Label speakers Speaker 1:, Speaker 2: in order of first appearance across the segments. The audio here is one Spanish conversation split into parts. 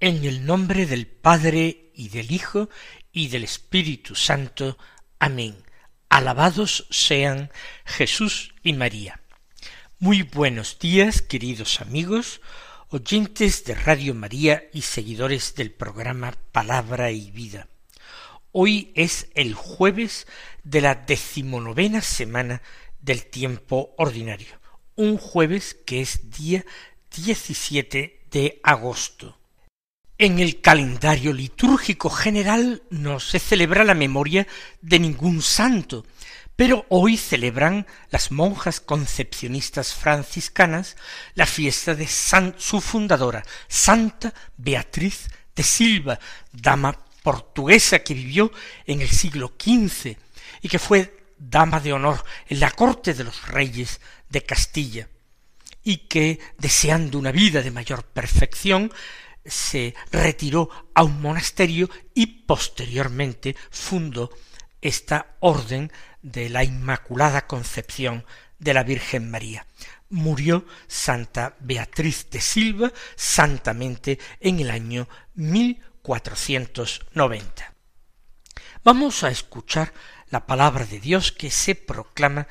Speaker 1: En el nombre del Padre y del Hijo y del Espíritu Santo. Amén. Alabados sean Jesús y María. Muy buenos días, queridos amigos, oyentes de Radio María y seguidores del programa Palabra y Vida. Hoy es el jueves de la decimonovena semana del tiempo ordinario, un jueves que es día 17 de agosto. En el calendario litúrgico general no se celebra la memoria de ningún santo, pero hoy celebran las monjas concepcionistas franciscanas la fiesta de su fundadora, Santa Beatriz de Silva, dama portuguesa que vivió en el siglo XV y que fue dama de honor en la corte de los reyes de Castilla, y que, deseando una vida de mayor perfección, se retiró a un monasterio y posteriormente fundó esta orden de la Inmaculada Concepción de la Virgen María. Murió Santa Beatriz de Silva santamente en el año 1490. Vamos a escuchar la palabra de Dios que se proclama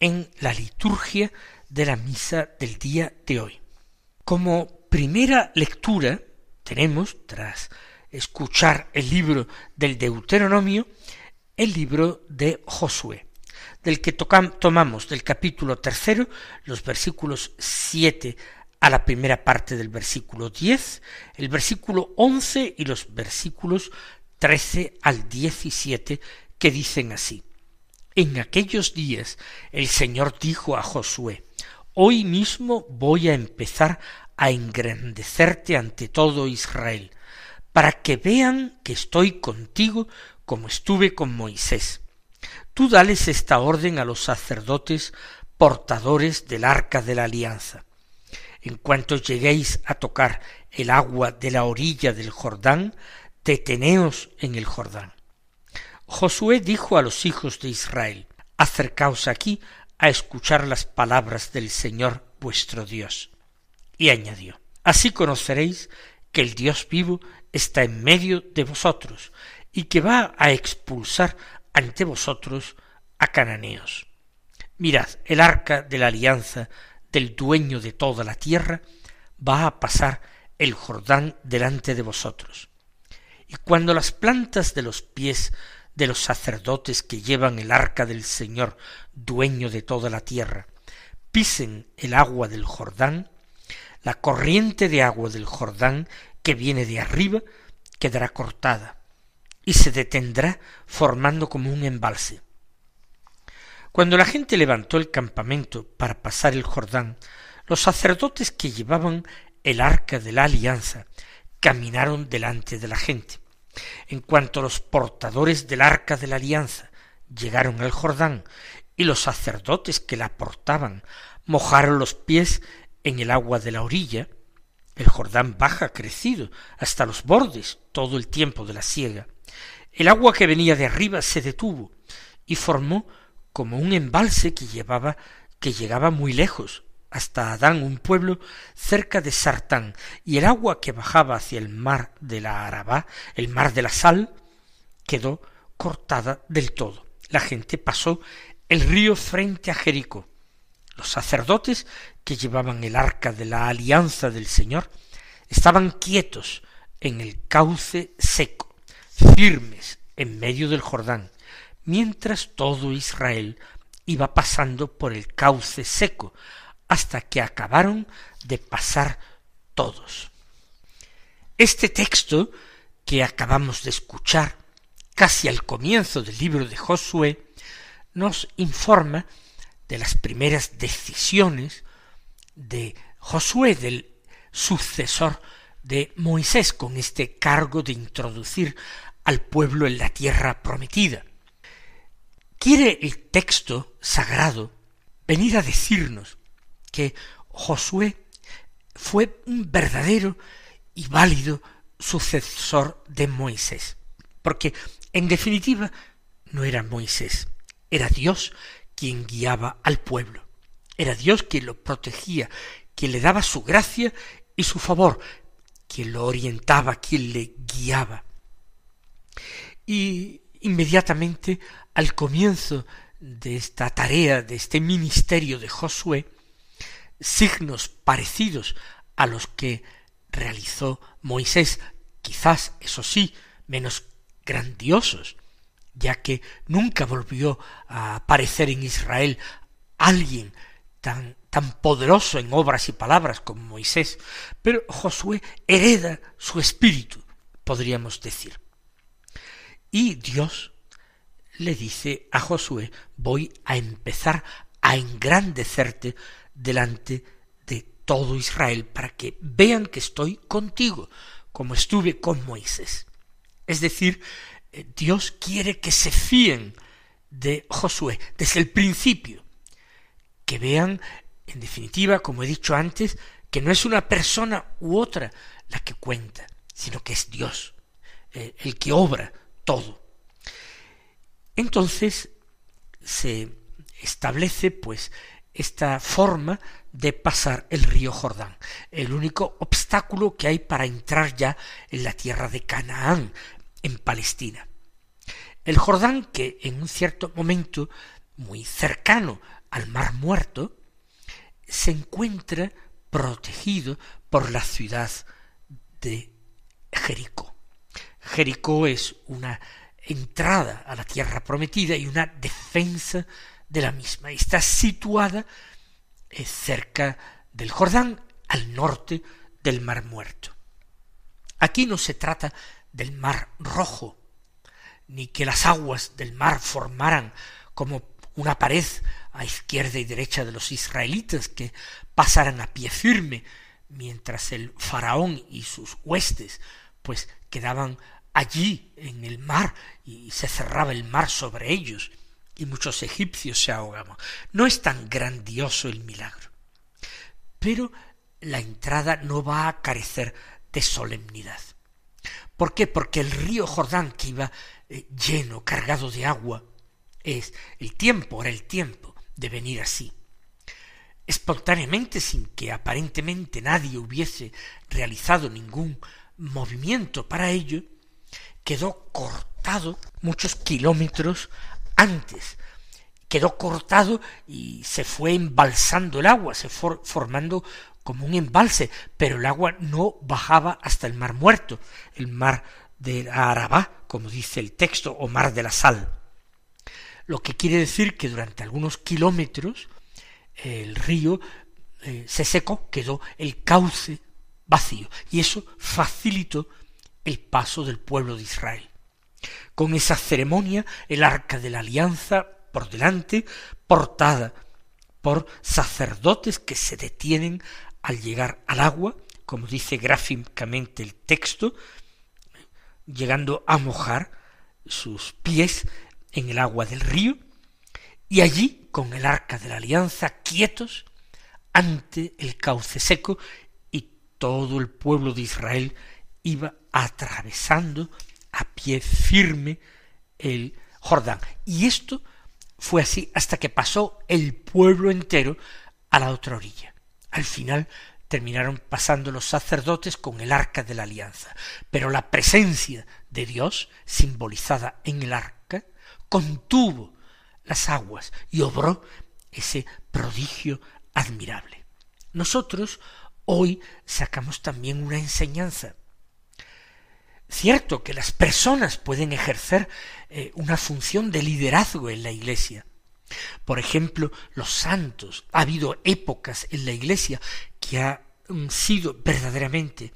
Speaker 1: en la liturgia de la misa del día de hoy. Como primera lectura tenemos, tras escuchar el libro del Deuteronomio, el libro de Josué, del que tomamos del capítulo tercero los versículos 7 a la primera parte del versículo 10, el versículo 11 y los versículos 13 al 17 que dicen así. En aquellos días el Señor dijo a Josué, Hoy mismo voy a empezar a engrandecerte ante todo Israel, para que vean que estoy contigo como estuve con Moisés. Tú dales esta orden a los sacerdotes portadores del arca de la alianza. En cuanto lleguéis a tocar el agua de la orilla del Jordán, deteneos en el Jordán. Josué dijo a los hijos de Israel, acercaos aquí a escuchar las palabras del Señor vuestro Dios y añadió, Así conoceréis que el Dios vivo está en medio de vosotros y que va a expulsar ante vosotros a cananeos. Mirad, el arca de la alianza del dueño de toda la tierra va a pasar el Jordán delante de vosotros. Y cuando las plantas de los pies de los sacerdotes que llevan el arca del Señor, dueño de toda la tierra, pisen el agua del Jordán, la corriente de agua del Jordán que viene de arriba quedará cortada y se detendrá formando como un embalse. Cuando la gente levantó el campamento para pasar el Jordán, los sacerdotes que llevaban el arca de la alianza caminaron delante de la gente. En cuanto los portadores del arca de la alianza llegaron al Jordán y los sacerdotes que la portaban mojaron los pies en el agua de la orilla, el Jordán baja crecido hasta los bordes todo el tiempo de la siega. El agua que venía de arriba se detuvo y formó como un embalse que llevaba que llegaba muy lejos hasta Adán, un pueblo cerca de Sartán, y el agua que bajaba hacia el mar de la Arabá, el mar de la sal, quedó cortada del todo. La gente pasó el río frente a Jericó, los sacerdotes que llevaban el arca de la alianza del Señor estaban quietos en el cauce seco, firmes en medio del Jordán, mientras todo Israel iba pasando por el cauce seco, hasta que acabaron de pasar todos. Este texto que acabamos de escuchar, casi al comienzo del libro de Josué, nos informa de las primeras decisiones de Josué, del sucesor de Moisés, con este cargo de introducir al pueblo en la tierra prometida. Quiere el texto sagrado venir a decirnos que Josué fue un verdadero y válido sucesor de Moisés, porque en definitiva no era Moisés, era Dios quien guiaba al pueblo. Era Dios quien lo protegía, quien le daba su gracia y su favor, quien lo orientaba, quien le guiaba. Y inmediatamente al comienzo de esta tarea, de este ministerio de Josué, signos parecidos a los que realizó Moisés, quizás, eso sí, menos grandiosos, ya que nunca volvió a aparecer en Israel alguien tan, tan poderoso en obras y palabras como Moisés, pero Josué hereda su espíritu, podríamos decir. Y Dios le dice a Josué, voy a empezar a engrandecerte delante de todo Israel para que vean que estoy contigo, como estuve con Moisés. Es decir, Dios quiere que se fíen de Josué desde el principio, que vean, en definitiva, como he dicho antes, que no es una persona u otra la que cuenta, sino que es Dios, eh, el que obra todo. Entonces se establece pues esta forma de pasar el río Jordán, el único obstáculo que hay para entrar ya en la tierra de Canaán, en Palestina. El Jordán, que en un cierto momento muy cercano al Mar Muerto, se encuentra protegido por la ciudad de Jericó. Jericó es una entrada a la tierra prometida y una defensa de la misma. Está situada eh, cerca del Jordán, al norte del Mar Muerto. Aquí no se trata del mar rojo, ni que las aguas del mar formaran como una pared a izquierda y derecha de los israelitas que pasaran a pie firme, mientras el faraón y sus huestes pues quedaban allí en el mar y se cerraba el mar sobre ellos y muchos egipcios se ahogaban. No es tan grandioso el milagro. Pero la entrada no va a carecer de solemnidad. ¿Por qué? Porque el río Jordán que iba eh, lleno, cargado de agua, es el tiempo, era el tiempo de venir así. Espontáneamente, sin que aparentemente nadie hubiese realizado ningún movimiento para ello, quedó cortado muchos kilómetros antes. Quedó cortado y se fue embalsando el agua, se fue formando como un embalse, pero el agua no bajaba hasta el mar muerto, el mar de Arabá, como dice el texto, o mar de la sal. Lo que quiere decir que durante algunos kilómetros el río eh, se secó, quedó el cauce vacío, y eso facilitó el paso del pueblo de Israel. Con esa ceremonia, el arca de la alianza por delante, portada por sacerdotes que se detienen al llegar al agua, como dice gráficamente el texto, llegando a mojar sus pies en el agua del río,
Speaker 2: y allí,
Speaker 1: con el arca de la alianza, quietos, ante el cauce seco, y todo el pueblo de Israel iba atravesando a pie firme el Jordán. Y esto fue así hasta que pasó el pueblo entero a la otra orilla. Al final terminaron pasando los sacerdotes con el arca de la alianza, pero la presencia de Dios, simbolizada en el arca, contuvo las aguas y obró ese prodigio admirable. Nosotros hoy sacamos también una enseñanza. Cierto que las personas pueden ejercer eh, una función de liderazgo en la Iglesia, por ejemplo, los santos. Ha habido épocas en la Iglesia que han mm, sido verdaderamente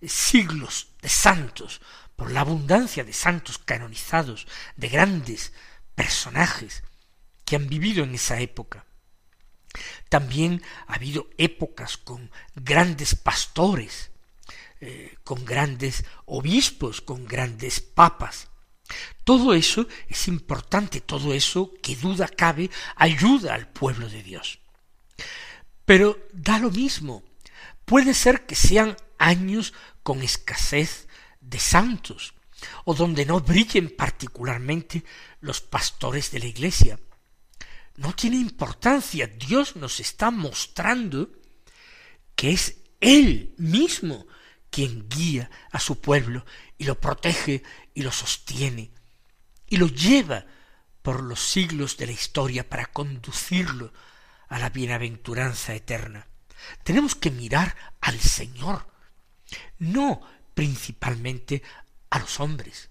Speaker 1: eh, siglos de santos, por la abundancia de santos canonizados, de grandes personajes que han vivido en esa época. También ha habido épocas con grandes pastores, eh, con grandes obispos, con grandes papas. Todo eso es importante, todo eso, que duda cabe, ayuda al pueblo de Dios. Pero da lo mismo. Puede ser que sean años con escasez de santos, o donde no brillen particularmente los pastores de la iglesia. No tiene importancia, Dios nos está mostrando que es Él mismo quien guía a su pueblo y lo protege y lo sostiene y lo lleva por los siglos de la historia para conducirlo a la bienaventuranza eterna. Tenemos que mirar al Señor, no principalmente a los hombres.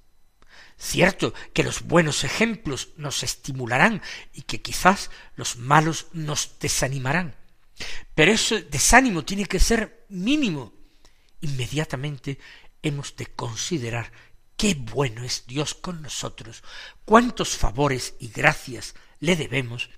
Speaker 1: Cierto que los buenos ejemplos nos estimularán y que quizás los malos nos desanimarán. Pero ese desánimo tiene que ser mínimo. Inmediatamente hemos de considerar Qué bueno es Dios con nosotros, cuántos favores y gracias le debemos,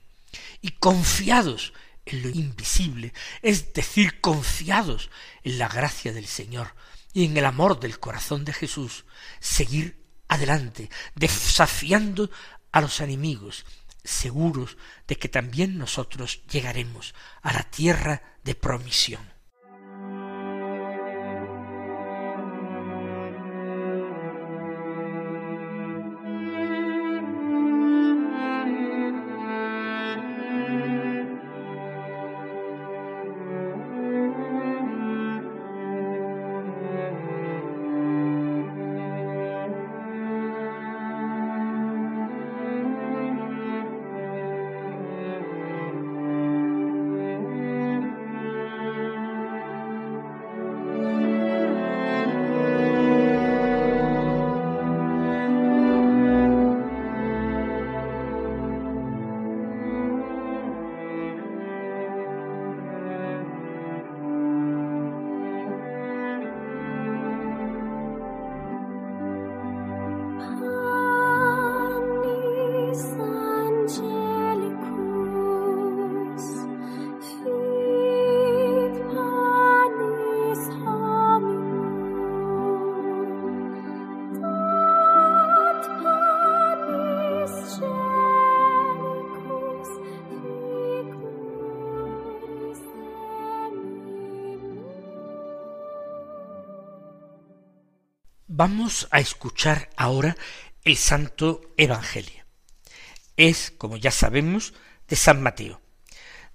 Speaker 1: y confiados en lo invisible, es decir, confiados en la gracia del Señor y en el amor del corazón de Jesús, seguir adelante, desafiando a los enemigos, seguros de que también nosotros llegaremos a la tierra de promisión. Vamos a escuchar ahora el Santo Evangelio. Es, como ya sabemos, de San Mateo.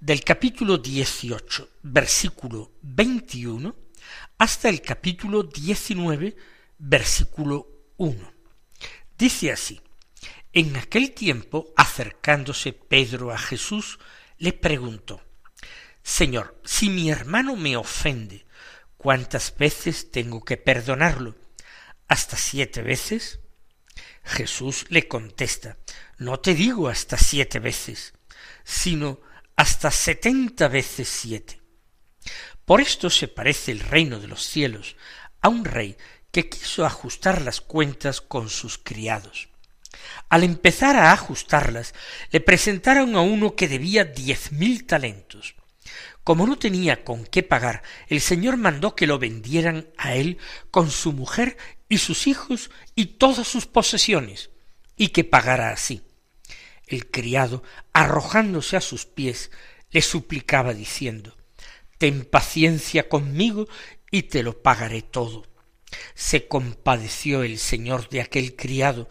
Speaker 1: Del capítulo 18, versículo 21, hasta el capítulo 19, versículo 1. Dice así, en aquel tiempo, acercándose Pedro a Jesús, le preguntó, Señor, si mi hermano me ofende, ¿cuántas veces tengo que perdonarlo? hasta siete veces? Jesús le contesta, no te digo hasta siete veces, sino hasta setenta veces siete. Por esto se parece el reino de los cielos a un rey que quiso ajustar las cuentas con sus criados. Al empezar a ajustarlas, le presentaron a uno que debía diez mil talentos. Como no tenía con qué pagar, el señor mandó que lo vendieran a él con su mujer y sus hijos y todas sus posesiones, y que pagara así. El criado, arrojándose a sus pies, le suplicaba diciendo, Ten paciencia conmigo y te lo pagaré todo. Se compadeció el señor de aquel criado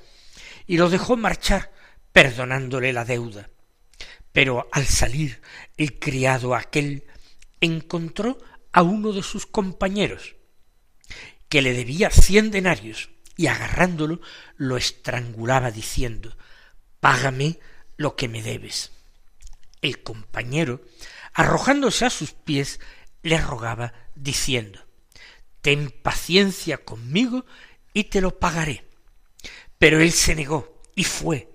Speaker 1: y lo dejó marchar, perdonándole la deuda. Pero al salir el criado aquel encontró a uno de sus compañeros, que le debía cien denarios, y agarrándolo lo estrangulaba diciendo, Págame lo que me debes. El compañero, arrojándose a sus pies, le rogaba diciendo, Ten paciencia conmigo y te lo pagaré. Pero él se negó y fue,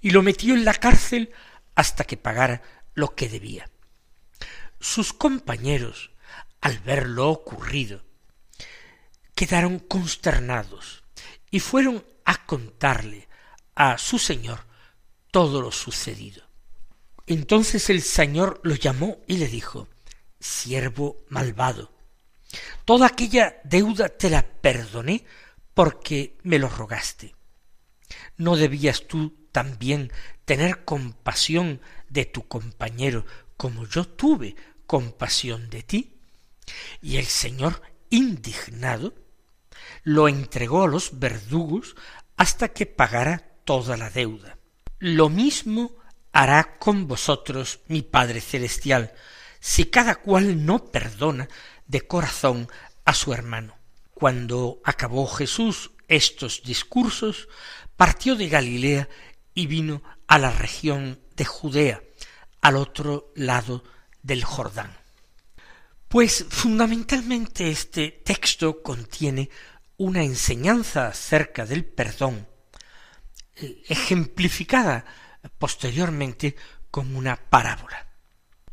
Speaker 1: y lo metió en la cárcel hasta que pagara lo que debía. Sus compañeros, al ver lo ocurrido, quedaron consternados y fueron a contarle a su señor todo lo sucedido. Entonces el señor lo llamó y le dijo, siervo malvado, toda aquella deuda te la perdoné porque me lo rogaste. ¿No debías tú también tener compasión de tu compañero como yo tuve compasión de ti? Y el Señor, indignado, lo entregó a los verdugos hasta que pagara toda la deuda. Lo mismo hará con vosotros mi Padre Celestial, si cada cual no perdona de corazón a su hermano. Cuando acabó Jesús estos discursos, partió de Galilea y vino a la región de Judea, al otro lado del Jordán. Pues fundamentalmente este texto contiene una enseñanza acerca del perdón eh, ejemplificada posteriormente como una parábola.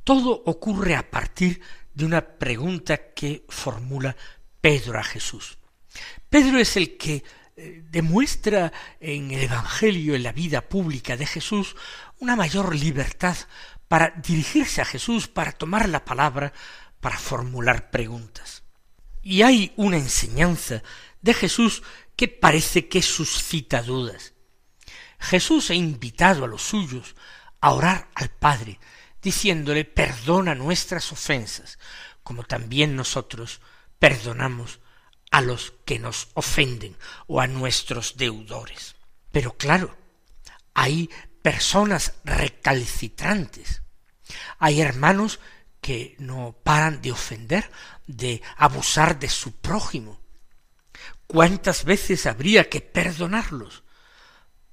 Speaker 1: Todo ocurre a partir de una pregunta que formula Pedro a Jesús. Pedro es el que eh, demuestra en el Evangelio, en la vida pública de Jesús, una mayor libertad para dirigirse a Jesús, para tomar la palabra, para formular preguntas. Y hay una enseñanza de Jesús que parece que suscita dudas. Jesús ha invitado a los suyos a orar al Padre, diciéndole perdona nuestras ofensas, como también nosotros perdonamos a los que nos ofenden o a nuestros deudores. Pero claro, hay personas recalcitrantes, hay hermanos que no paran de ofender, de abusar de su prójimo, ¿Cuántas veces habría que perdonarlos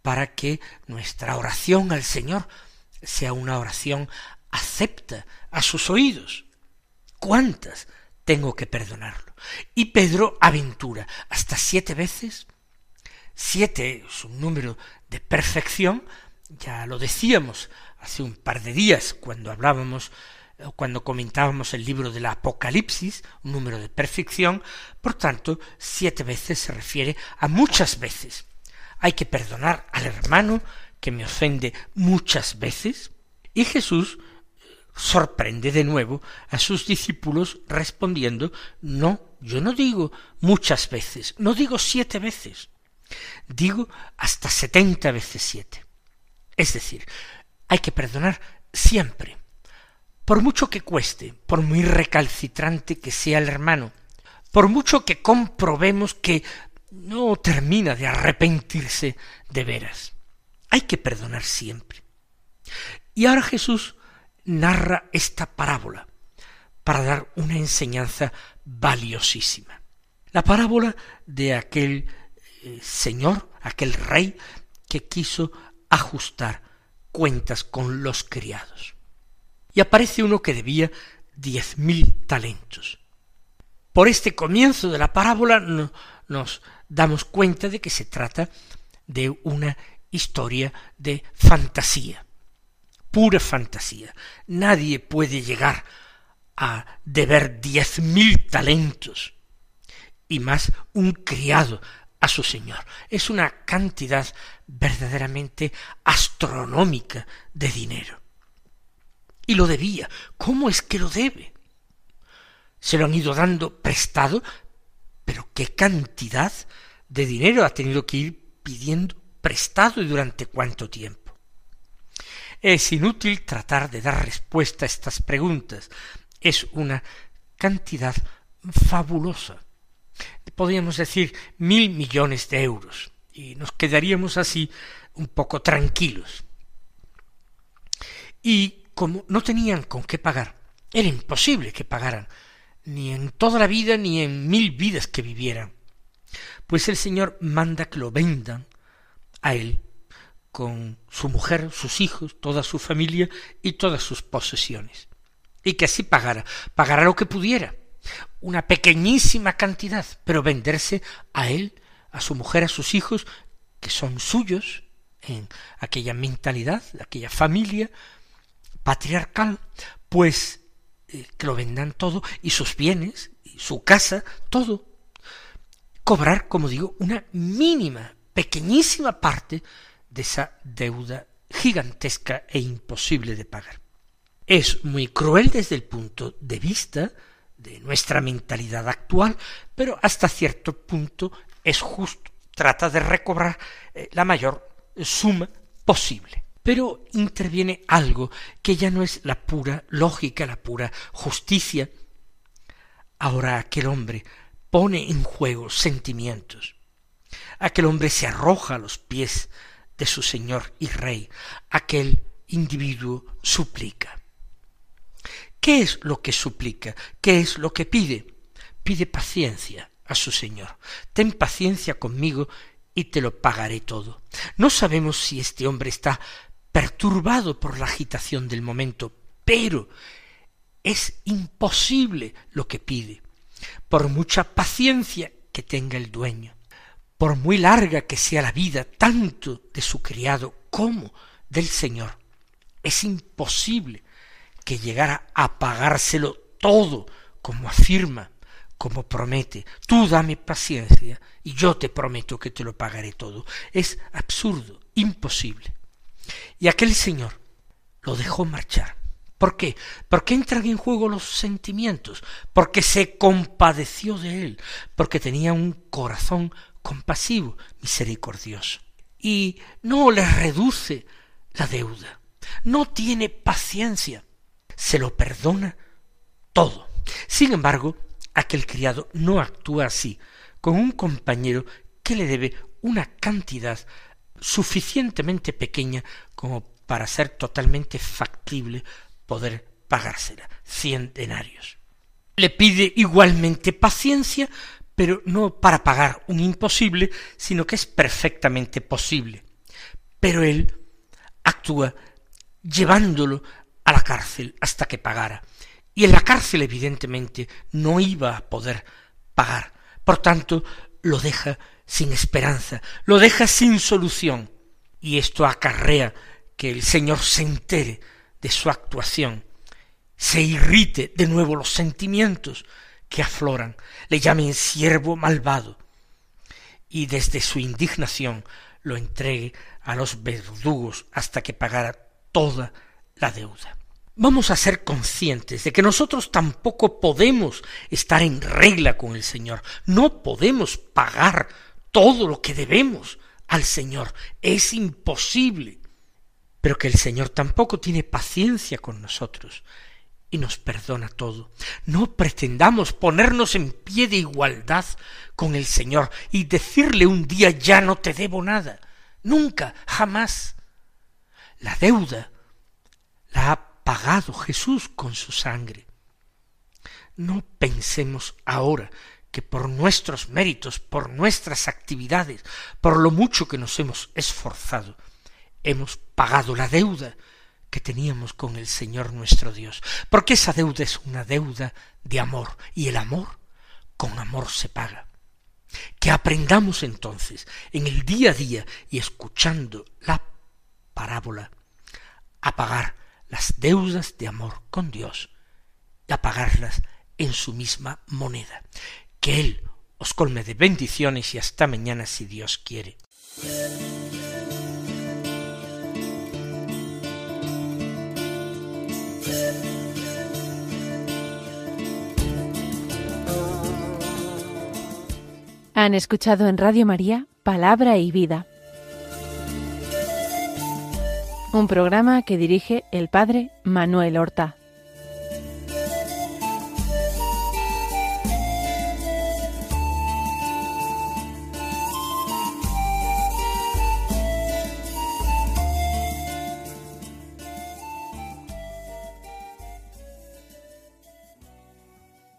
Speaker 1: para que nuestra oración al Señor sea una oración acepta a sus oídos? ¿Cuántas tengo que perdonarlo? Y Pedro aventura hasta siete veces. Siete es un número de perfección, ya lo decíamos hace un par de días cuando hablábamos cuando comentábamos el libro del Apocalipsis, un número de perfección, por tanto, siete veces se refiere a muchas veces. Hay que perdonar al hermano que me ofende muchas veces. Y Jesús eh, sorprende de nuevo a sus discípulos respondiendo, no, yo no digo muchas veces, no digo siete veces, digo hasta setenta veces siete. Es decir, hay que perdonar siempre por mucho que cueste, por muy recalcitrante que sea el hermano, por mucho que comprobemos que no termina de arrepentirse de veras. Hay que perdonar siempre. Y ahora Jesús narra esta parábola para dar una enseñanza valiosísima. La parábola de aquel eh, señor, aquel rey, que quiso ajustar cuentas con los criados y aparece uno que debía diez mil talentos. Por este comienzo de la parábola nos damos cuenta de que se trata de una historia de fantasía, pura fantasía. Nadie puede llegar a deber diez mil talentos y más un criado a su señor. Es una cantidad verdaderamente astronómica de dinero y lo debía. ¿Cómo es que lo debe? Se lo han ido dando prestado, pero qué cantidad de dinero ha tenido que ir pidiendo prestado y durante cuánto tiempo. Es inútil tratar de dar respuesta a estas preguntas. Es una cantidad fabulosa. Podríamos decir mil millones de euros y nos quedaríamos así un poco tranquilos. Y como no tenían con qué pagar, era imposible que pagaran, ni en toda la vida, ni en mil vidas que vivieran. Pues el Señor manda que lo vendan a él, con su mujer, sus hijos, toda su familia y todas sus posesiones. Y que así pagara, pagara lo que pudiera, una pequeñísima cantidad, pero venderse a él, a su mujer, a sus hijos, que son suyos, en aquella mentalidad, aquella familia, patriarcal, pues eh, que lo vendan todo y sus bienes, y su casa, todo. Cobrar, como digo, una mínima, pequeñísima parte de esa deuda gigantesca e imposible de pagar. Es muy cruel desde el punto de vista de nuestra mentalidad actual, pero hasta cierto punto es justo. Trata de recobrar eh, la mayor suma posible. Pero interviene algo que ya no es la pura lógica, la pura justicia. Ahora aquel hombre pone en juego sentimientos. Aquel hombre se arroja a los pies de su Señor y Rey. Aquel individuo suplica. ¿Qué es lo que suplica? ¿Qué es lo que pide? Pide paciencia a su Señor. Ten paciencia conmigo y te lo pagaré todo. No sabemos si este hombre está perturbado por la agitación del momento, pero es imposible lo que pide, por mucha paciencia que tenga el dueño, por muy larga que sea la vida tanto de su criado como del Señor, es imposible que llegara a pagárselo todo, como afirma, como promete. Tú dame paciencia y yo te prometo que te lo pagaré todo. Es absurdo, imposible. Y aquel señor lo dejó marchar. ¿Por qué? Porque entran en juego los sentimientos, porque se compadeció de él, porque tenía un corazón compasivo, misericordioso. Y no le reduce la deuda, no tiene paciencia, se lo perdona todo. Sin embargo, aquel criado no actúa así con un compañero que le debe una cantidad suficientemente pequeña como para ser totalmente factible poder pagársela. Cien denarios. Le pide igualmente paciencia, pero no para pagar un imposible, sino que es perfectamente posible. Pero él actúa llevándolo a la cárcel hasta que pagara. Y en la cárcel evidentemente no iba a poder pagar. Por tanto, lo deja sin esperanza, lo deja sin solución. Y esto acarrea que el Señor se entere de su actuación, se irrite de nuevo los sentimientos que afloran, le llamen siervo malvado, y desde su indignación lo entregue a los verdugos hasta que pagara toda la deuda. Vamos a ser conscientes de que nosotros tampoco podemos estar en regla con el Señor, no podemos pagar todo lo que debemos al Señor. Es imposible. Pero que el Señor tampoco tiene paciencia con nosotros y nos perdona todo. No pretendamos ponernos en pie de igualdad con el Señor y decirle un día ya no te debo nada. Nunca, jamás. La deuda la ha pagado Jesús con su sangre. No pensemos ahora que por nuestros méritos, por nuestras actividades, por lo mucho que nos hemos esforzado, hemos pagado la deuda que teníamos con el Señor nuestro Dios, porque esa deuda es una deuda de amor, y el amor con amor se paga. Que aprendamos entonces en el día a día y escuchando la parábola a pagar las deudas de amor con Dios y a pagarlas en su misma moneda que Él os colme de bendiciones y hasta mañana si Dios quiere. Han escuchado en Radio María Palabra y Vida, un programa que dirige el padre Manuel Horta.